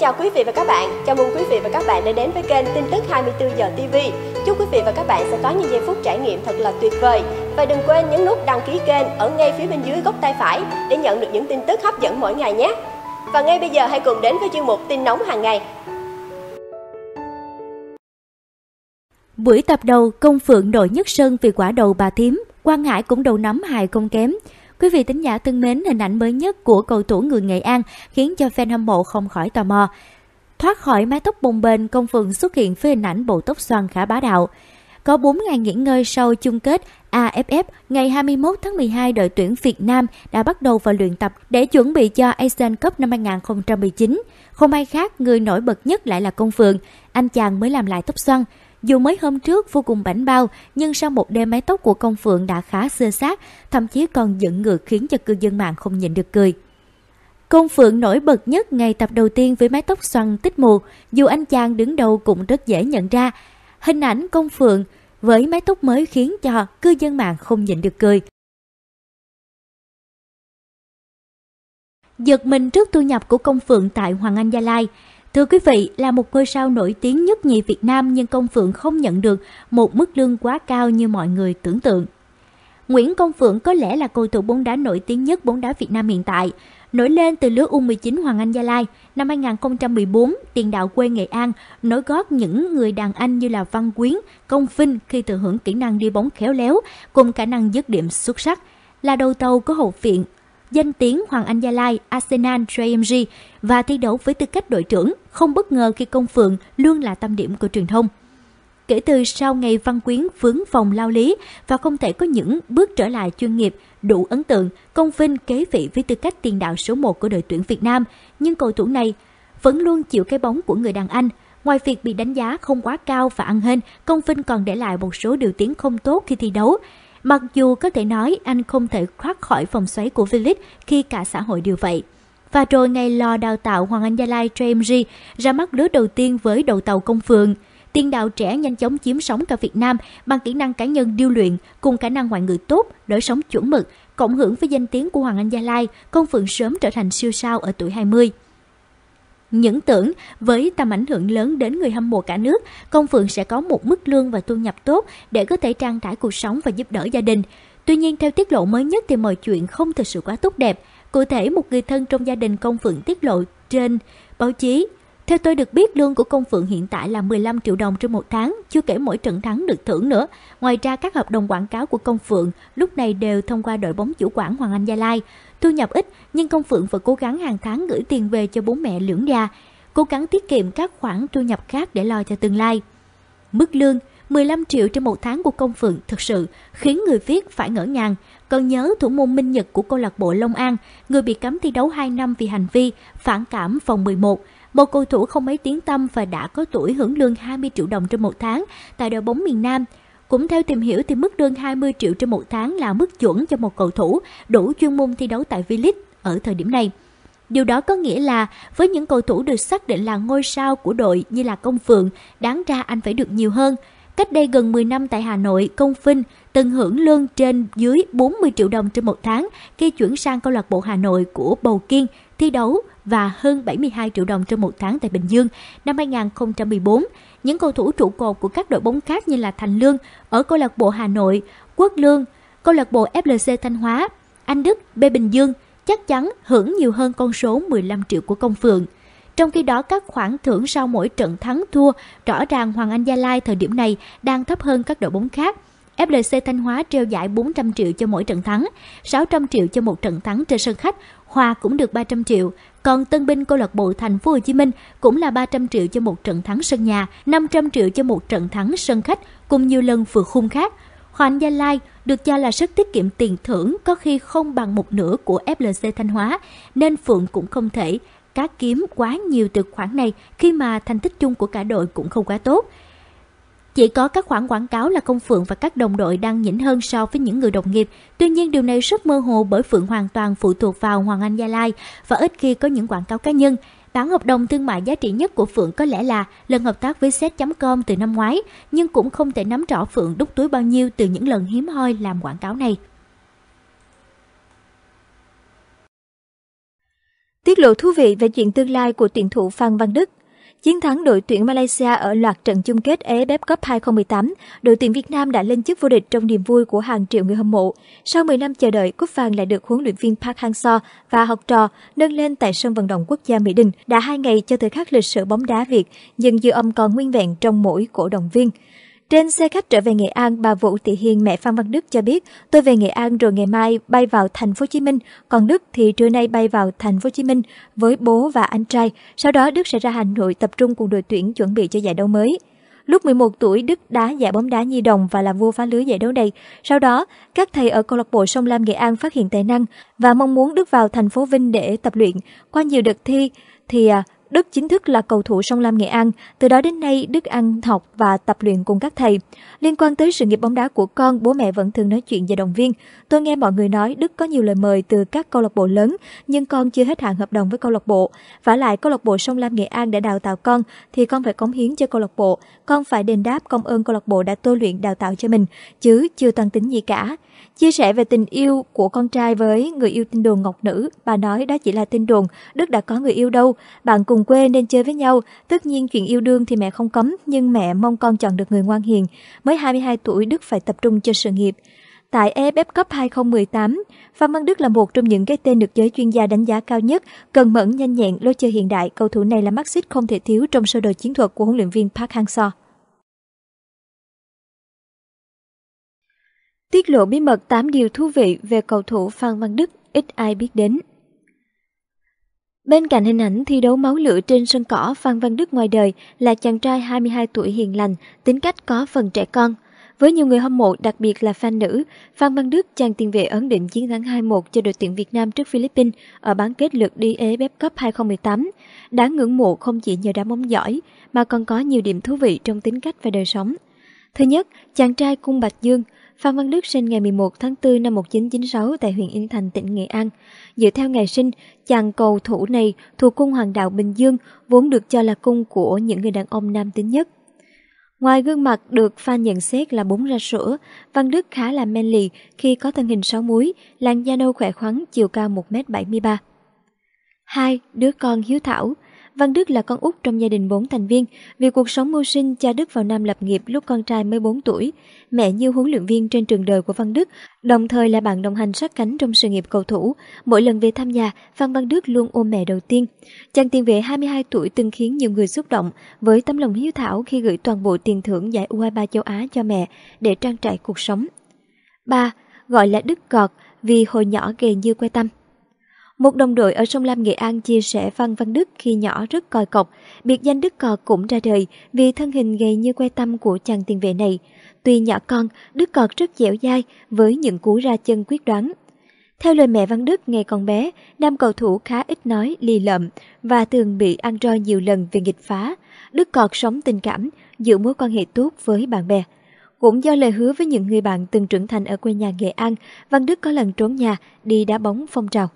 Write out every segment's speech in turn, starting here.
chào quý vị và các bạn. Chào mừng quý vị và các bạn đã đến với kênh tin tức 24 giờ TV. Chúc quý vị và các bạn sẽ có những giây phút trải nghiệm thật là tuyệt vời. Và đừng quên nhấn nút đăng ký kênh ở ngay phía bên dưới góc tay phải để nhận được những tin tức hấp dẫn mỗi ngày nhé. Và ngay bây giờ hãy cùng đến với chuyên mục tin nóng hàng ngày. Buổi tập đầu, công phượng đội nhất sân vì quả đầu bà thím, Quang Hải cũng đầu nắm hài không kém. Quý vị tính giả thân mến, hình ảnh mới nhất của cầu thủ người Nghệ An khiến cho fan hâm mộ không khỏi tò mò. Thoát khỏi mái tóc bồng bềnh, công phượng xuất hiện với hình ảnh bộ tóc xoăn khá bá đạo. Có 4 ngày nghỉ ngơi sau chung kết AFF, ngày 21 tháng 12 đội tuyển Việt Nam đã bắt đầu vào luyện tập để chuẩn bị cho Asian Cup năm 2019. Không ai khác, người nổi bật nhất lại là Công Phượng. Anh chàng mới làm lại tóc xoăn, dù mới hôm trước vô cùng bảnh bao, nhưng sau một đêm mái tóc của công Phượng đã khá xưa xác, thậm chí còn giận ngược khiến cho cư dân mạng không nhịn được cười. Công Phượng nổi bật nhất ngày tập đầu tiên với mái tóc xoăn tích mù, dù anh chàng đứng đầu cũng rất dễ nhận ra. Hình ảnh Công Phượng với mái tóc mới khiến cho cư dân mạng không nhịn được cười. Giật mình trước thu nhập của Công Phượng tại Hoàng Anh Gia Lai, Thưa quý vị, là một ngôi sao nổi tiếng nhất nhì Việt Nam nhưng Công Phượng không nhận được một mức lương quá cao như mọi người tưởng tượng. Nguyễn Công Phượng có lẽ là cầu thủ bóng đá nổi tiếng nhất bóng đá Việt Nam hiện tại. Nổi lên từ lứa U19 Hoàng Anh Gia Lai, năm 2014, tiền đạo quê Nghệ An nối gót những người đàn anh như là Văn Quyến, Công Vinh khi thừa hưởng kỹ năng đi bóng khéo léo cùng khả năng dứt điểm xuất sắc là đầu tàu có hậu viện danh tiếng Hoàng Anh Gia Lai, Arsenal JMG và thi đấu với tư cách đội trưởng, không bất ngờ khi công phượng luôn là tâm điểm của truyền thông. Kể từ sau ngày Văn Quyến vướng phòng lao lý và không thể có những bước trở lại chuyên nghiệp đủ ấn tượng, công vinh kế vị với tư cách tiền đạo số 1 của đội tuyển Việt Nam, nhưng cầu thủ này vẫn luôn chịu cái bóng của người đàn anh. Ngoài việc bị đánh giá không quá cao và ăn hên, Công Vinh còn để lại một số điều tiếng không tốt khi thi đấu. Mặc dù có thể nói anh không thể thoát khỏi vòng xoáy của V-League khi cả xã hội đều vậy. Và rồi ngày lò đào tạo Hoàng Anh Gia Lai JMG ra mắt lứa đầu tiên với đầu tàu công phường. Tiên đạo trẻ nhanh chóng chiếm sóng cả Việt Nam bằng kỹ năng cá nhân điêu luyện cùng khả năng ngoại ngữ tốt, lối sống chuẩn mực, cộng hưởng với danh tiếng của Hoàng Anh Gia Lai, công phượng sớm trở thành siêu sao ở tuổi 20. Những tưởng với tầm ảnh hưởng lớn đến người hâm mộ cả nước, Công Phượng sẽ có một mức lương và thu nhập tốt để có thể trang trải cuộc sống và giúp đỡ gia đình. Tuy nhiên, theo tiết lộ mới nhất thì mọi chuyện không thực sự quá tốt đẹp. Cụ thể, một người thân trong gia đình Công Phượng tiết lộ trên báo chí theo tôi được biết, lương của Công Phượng hiện tại là 15 triệu đồng trên một tháng, chưa kể mỗi trận thắng được thưởng nữa. Ngoài ra, các hợp đồng quảng cáo của Công Phượng lúc này đều thông qua đội bóng chủ quản Hoàng Anh Gia Lai. Thu nhập ít nhưng Công Phượng vẫn cố gắng hàng tháng gửi tiền về cho bố mẹ lưỡng đà, cố gắng tiết kiệm các khoản thu nhập khác để lo cho tương lai. Mức lương 15 triệu trên một tháng của Công Phượng thực sự khiến người viết phải ngỡ ngàng. Còn nhớ thủ môn Minh Nhật của câu lạc bộ Long An, người bị cấm thi đấu 2 năm vì hành vi phản cảm phòng 11. Một cầu thủ không mấy tiếng tâm và đã có tuổi hưởng lương 20 triệu đồng trên một tháng tại đội bóng miền Nam – cũng theo tìm hiểu thì mức lương 20 triệu trên một tháng là mức chuẩn cho một cầu thủ đủ chuyên môn thi đấu tại V-League ở thời điểm này. Điều đó có nghĩa là với những cầu thủ được xác định là ngôi sao của đội như là Công Phượng, đáng ra anh phải được nhiều hơn. Cách đây gần 10 năm tại Hà Nội, Công Vinh từng hưởng lương trên dưới 40 triệu đồng trên một tháng khi chuyển sang câu lạc bộ Hà Nội của Bầu Kiên thi đấu và hơn 72 triệu đồng trên một tháng tại Bình Dương năm 2014. Những cầu thủ trụ cột của các đội bóng khác như là Thành Lương ở câu lạc bộ Hà Nội, Quốc Lương, câu lạc bộ FLC Thanh Hóa, Anh Đức, B Bình Dương chắc chắn hưởng nhiều hơn con số 15 triệu của công phượng. Trong khi đó, các khoản thưởng sau mỗi trận thắng thua, rõ ràng Hoàng Anh Gia Lai thời điểm này đang thấp hơn các đội bóng khác. FLC Thanh Hóa treo giải 400 triệu cho mỗi trận thắng, 600 triệu cho một trận thắng trên sân khách Hòa cũng được 300 triệu, còn Tân binh câu lạc bộ Thành phố Hồ Chí Minh cũng là 300 triệu cho một trận thắng sân nhà, 500 triệu cho một trận thắng sân khách cùng nhiều lần vượt khung khác. Hoàng Gia Lai được cho là sức tiết kiệm tiền thưởng có khi không bằng một nửa của FLC Thanh Hóa, nên Phượng cũng không thể cá kiếm quá nhiều từ khoản này khi mà thành tích chung của cả đội cũng không quá tốt. Chỉ có các khoản quảng cáo là công Phượng và các đồng đội đang nhỉnh hơn so với những người đồng nghiệp. Tuy nhiên điều này rất mơ hồ bởi Phượng hoàn toàn phụ thuộc vào Hoàng Anh Gia Lai và ít khi có những quảng cáo cá nhân. Bản hợp đồng thương mại giá trị nhất của Phượng có lẽ là lần hợp tác với Set.com từ năm ngoái, nhưng cũng không thể nắm rõ Phượng đúc túi bao nhiêu từ những lần hiếm hoi làm quảng cáo này. Tiết lộ thú vị về chuyện tương lai của tuyển thủ Phan Văn Đức Chiến thắng đội tuyển Malaysia ở loạt trận chung kết AFF Cup 2018, đội tuyển Việt Nam đã lên chức vô địch trong niềm vui của hàng triệu người hâm mộ. Sau 10 năm chờ đợi, cúp vàng lại được huấn luyện viên Park Hang-seo và học trò nâng lên tại sân vận động quốc gia Mỹ Đình đã hai ngày cho thời khắc lịch sử bóng đá Việt, nhưng dư âm còn nguyên vẹn trong mỗi cổ động viên. Trên xe khách trở về Nghệ An, bà Vũ Thị Hiền mẹ Phan Văn Đức cho biết, tôi về Nghệ An rồi ngày mai bay vào thành phố Hồ Chí Minh, còn Đức thì trưa nay bay vào thành phố Hồ Chí Minh với bố và anh trai. Sau đó Đức sẽ ra Hà Nội tập trung cùng đội tuyển chuẩn bị cho giải đấu mới. Lúc 11 tuổi, Đức đá giải bóng đá nhi đồng và là vua phá lưới giải đấu này. Sau đó, các thầy ở câu lạc bộ Sông Lam Nghệ An phát hiện tài năng và mong muốn Đức vào thành phố Vinh để tập luyện. Qua nhiều đợt thi, thì à, Đức chính thức là cầu thủ sông Lam Nghệ An, từ đó đến nay Đức ăn học và tập luyện cùng các thầy. Liên quan tới sự nghiệp bóng đá của con, bố mẹ vẫn thường nói chuyện và động viên. Tôi nghe mọi người nói Đức có nhiều lời mời từ các câu lạc bộ lớn, nhưng con chưa hết hạn hợp đồng với câu lạc bộ. Vả lại câu lạc bộ sông Lam Nghệ An đã đào tạo con thì con phải cống hiến cho câu lạc bộ, con phải đền đáp công ơn câu lạc bộ đã tôi luyện đào tạo cho mình, chứ chưa toàn tính gì cả. Chia sẻ về tình yêu của con trai với người yêu tin đồn Ngọc Nữ, bà nói đó chỉ là tin đồn, Đức đã có người yêu đâu, bạn cùng cùng quê nên chơi với nhau. Tất nhiên chuyện yêu đương thì mẹ không cấm, nhưng mẹ mong con chọn được người ngoan hiền. Mới 22 tuổi Đức phải tập trung cho sự nghiệp. Tại AFF e e Cup 2018, Phan Văn Đức là một trong những cái tên được giới chuyên gia đánh giá cao nhất, cần mẫn nhanh nhẹn, lối chơi hiện đại, cầu thủ này là mắt xích không thể thiếu trong sơ đồ chiến thuật của huấn luyện viên Park Hang-seo. Tiết lộ bí mật 8 điều thú vị về cầu thủ Phan Văn Đức ít ai biết đến. Bên cạnh hình ảnh thi đấu máu lửa trên sân cỏ, Phan Văn Đức ngoài đời là chàng trai 22 tuổi hiền lành, tính cách có phần trẻ con. Với nhiều người hâm mộ, đặc biệt là fan nữ, Phan Văn Đức, chàng tiền vệ ấn định chiến thắng 2-1 cho đội tuyển Việt Nam trước Philippines ở bán kết lượt đi AFF Cup 2018. đáng ngưỡng mộ không chỉ nhờ đá bóng giỏi, mà còn có nhiều điểm thú vị trong tính cách và đời sống. Thứ nhất, chàng trai Cung Bạch Dương. Phan Văn Đức sinh ngày 11 tháng 4 năm 1996 tại huyện Yên Thành, tỉnh Nghệ An. Dựa theo ngày sinh, chàng cầu thủ này thuộc cung Hoàng đạo Bình Dương, vốn được cho là cung của những người đàn ông nam tính nhất. Ngoài gương mặt được fan nhận xét là bốn ra sữa, Văn Đức khá là manly khi có thân hình sáu múi, làn da nâu khỏe khoắn, chiều cao 1m73. 2. Đứa con hiếu thảo Văn Đức là con út trong gia đình bốn thành viên. Vì cuộc sống mưu sinh, cha Đức vào Nam lập nghiệp lúc con trai mới 4 tuổi. Mẹ như huấn luyện viên trên trường đời của Văn Đức, đồng thời là bạn đồng hành sát cánh trong sự nghiệp cầu thủ. Mỗi lần về thăm nhà, Phan Văn Đức luôn ôm mẹ đầu tiên. Chàng tiền vệ 22 tuổi từng khiến nhiều người xúc động với tấm lòng hiếu thảo khi gửi toàn bộ tiền thưởng giải U23 châu Á cho mẹ để trang trải cuộc sống. 3. Gọi là Đức cọt vì hồi nhỏ gầy như que tâm. Một đồng đội ở sông Lam Nghệ An chia sẻ Văn Văn Đức khi nhỏ rất coi cọc. Biệt danh Đức Cò cũng ra đời vì thân hình gầy như que tâm của chàng tiền vệ này. Tuy nhỏ con, Đức cò rất dẻo dai với những cú ra chân quyết đoán. Theo lời mẹ Văn Đức ngày còn bé, nam cầu thủ khá ít nói, lì lợm và thường bị ăn roi nhiều lần vì nghịch phá. Đức Cọt sống tình cảm, giữ mối quan hệ tốt với bạn bè. Cũng do lời hứa với những người bạn từng trưởng thành ở quê nhà Nghệ An, Văn Đức có lần trốn nhà, đi đá bóng phong trào.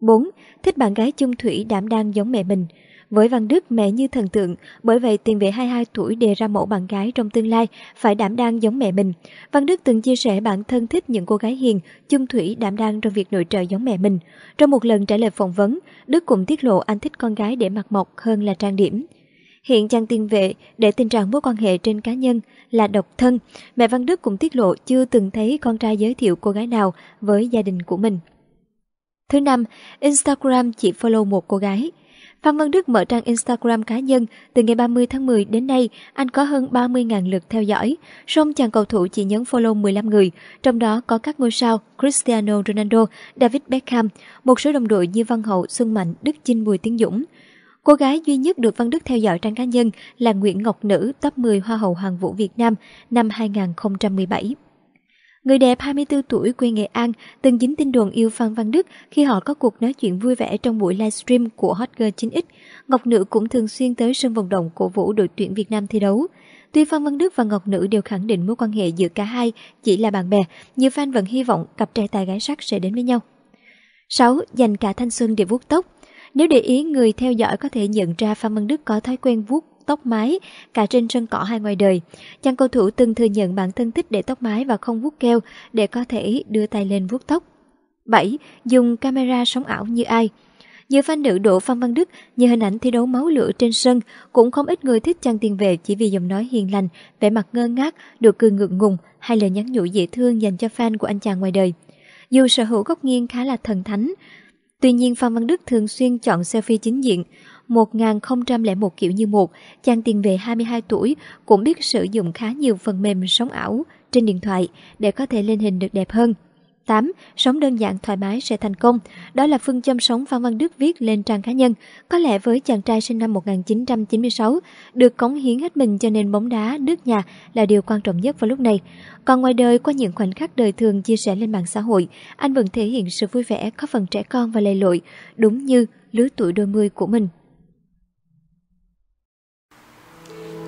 4. Thích bạn gái chung thủy đảm đang giống mẹ mình. Với Văn Đức, mẹ như thần tượng, bởi vậy tiền vệ 22 tuổi đề ra mẫu bạn gái trong tương lai phải đảm đang giống mẹ mình. Văn Đức từng chia sẻ bản thân thích những cô gái hiền, chung thủy đảm đang trong việc nội trợ giống mẹ mình. Trong một lần trả lời phỏng vấn, Đức cũng tiết lộ anh thích con gái để mặt mộc hơn là trang điểm. Hiện chàng tiền vệ để tình trạng mối quan hệ trên cá nhân là độc thân, mẹ Văn Đức cũng tiết lộ chưa từng thấy con trai giới thiệu cô gái nào với gia đình của mình. Thứ năm, Instagram chỉ follow một cô gái. Phan Văn Đức mở trang Instagram cá nhân, từ ngày 30 tháng 10 đến nay, anh có hơn 30.000 lượt theo dõi. Song chàng cầu thủ chỉ nhấn follow 15 người, trong đó có các ngôi sao Cristiano Ronaldo, David Beckham, một số đồng đội như Văn Hậu, Xuân Mạnh, Đức Chinh Bùi Tiến Dũng. Cô gái duy nhất được Văn Đức theo dõi trang cá nhân là Nguyễn Ngọc Nữ, top 10 Hoa hậu Hoàng vũ Việt Nam năm 2017. Người đẹp 24 tuổi quê Nghệ An từng dính tin đồn yêu Phan Văn Đức khi họ có cuộc nói chuyện vui vẻ trong buổi livestream của Hot Girl 9X. Ngọc Nữ cũng thường xuyên tới sân vận động cổ vũ đội tuyển Việt Nam thi đấu. Tuy Phan Văn Đức và Ngọc Nữ đều khẳng định mối quan hệ giữa cả hai chỉ là bạn bè, nhiều fan vẫn hy vọng cặp trai tài gái sắc sẽ đến với nhau. 6. Dành cả thanh xuân để vuốt tóc nếu để ý người theo dõi có thể nhận ra Phan Văn Đức có thói quen vuốt tóc mái cả trên sân cỏ hay ngoài đời. Chàng cầu thủ từng thừa nhận bản thân thích để tóc mái và không vuốt keo để có thể đưa tay lên vuốt tóc. 7. Dùng camera sống ảo như ai Giữa fan nữ Đỗ Phan Văn Đức, như hình ảnh thi đấu máu lửa trên sân, cũng không ít người thích chàng tiền vệ chỉ vì giọng nói hiền lành, vẻ mặt ngơ ngác, độ cười ngượng ngùng hay lời nhắn nhủ dễ thương dành cho fan của anh chàng ngoài đời. Dù sở hữu góc nghiêng khá là thần thánh, Tuy nhiên Phan Văn Đức thường xuyên chọn selfie chính diện. 1001 kiểu như một, chàng tiền vệ 22 tuổi cũng biết sử dụng khá nhiều phần mềm sống ảo trên điện thoại để có thể lên hình được đẹp hơn. 8. Sống đơn giản thoải mái sẽ thành công. Đó là phương châm sống Phan Văn Đức viết lên trang cá nhân. Có lẽ với chàng trai sinh năm 1996, được cống hiến hết mình cho nền bóng đá nước nhà là điều quan trọng nhất vào lúc này. Còn ngoài đời, qua những khoảnh khắc đời thường chia sẻ lên mạng xã hội, anh vẫn thể hiện sự vui vẻ có phần trẻ con và lầy lội, đúng như lứa tuổi đôi mươi của mình.